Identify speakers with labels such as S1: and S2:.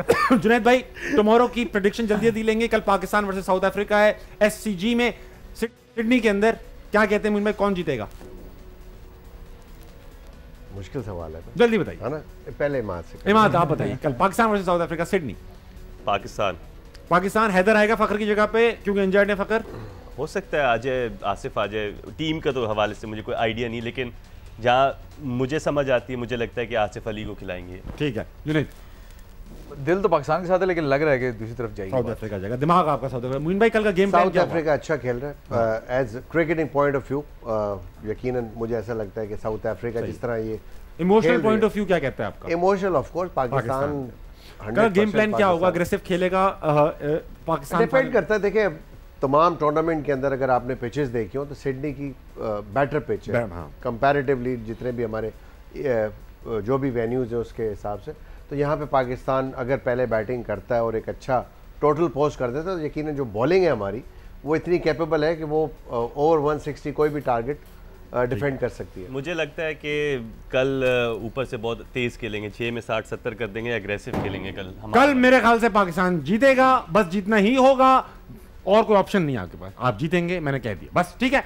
S1: जुनेद भाई टुमारो की प्रडिक्शन जल्दी जल्दी लेंगे कल पाकिस्तान वर्सेस साउथ अफ्रीका है एससीजी में सिडनी के अंदर क्या कहते हैं मुंबई कौन जीतेगा
S2: मुश्किल सवाल है तो।
S1: जल्दी बताइए है हाँ ना पहले इमाद से इमाद आप बताइए कल Pakistan versus South Africa Sydney Pakistan Pakistan Haider आएगा फखर की जगह पे क्योंकि इंजर्ड है फखर
S3: हो सकता है अजय आसिफ आ टीम का तो हवाले से मुझे कोई आइडिया नहीं लेकिन जहाँ मुझे समझ आती है मुझे लगता है कि आसिफ अली को खिलाएंगे
S1: ठीक है जुनेद
S3: दिल तो पाकिस्तान के साथ है लेकिन लग रहा है कि दूसरी तरफ जाएगी साउथ
S1: अफ्रीका जाएगा दिमाग आपका साउथ अफ्रीका मुइन भाई कल का गेम साउथ अफ्रीका अच्छा खेल रहा
S2: है as cricketing point of view यकीनन मुझे ऐसा लगता है कि साउथ अफ्रीका जिस तरह ये इमोशनल पॉइंट ऑफ व्यू क्या कहते हैं आपका इमोशनल ऑफ कोर्स पाकिस्तान कल गेम प्लान क्या होगा
S1: अग्रेसिव खेलेगा uh, uh, पाकिस्तान डिपेंड करता
S2: है देखिए तमाम टूर्नामेंट के अंदर अगर आपने पिचेस देखी हो तो सिडनी की बेटर uh, पिच है कंपैरेटिवली हाँ। जितने भी हमारे जो भी वेन्यूज है उसके हिसाब से तो यहाँ पे पाकिस्तान अगर पहले बैटिंग करता है और एक अच्छा टोटल पोस्ट कर देता है तो यकीन जो बॉलिंग है हमारी वो इतनी कैपेबल है कि वो ओवर uh, वन कोई भी टारगेट डिफेंड uh, कर सकती है मुझे लगता
S3: है कि कल uh, ऊपर से बहुत तेज़ खेलेंगे छः में साठ सत्तर कर देंगे एग्रेसिव खेलेंगे कल कल
S1: मेरे ख्याल से पाकिस्तान जीतेगा बस जीतना ही होगा और कोई ऑप्शन नहीं आपके पास आप जीतेंगे मैंने कह दिया बस ठीक है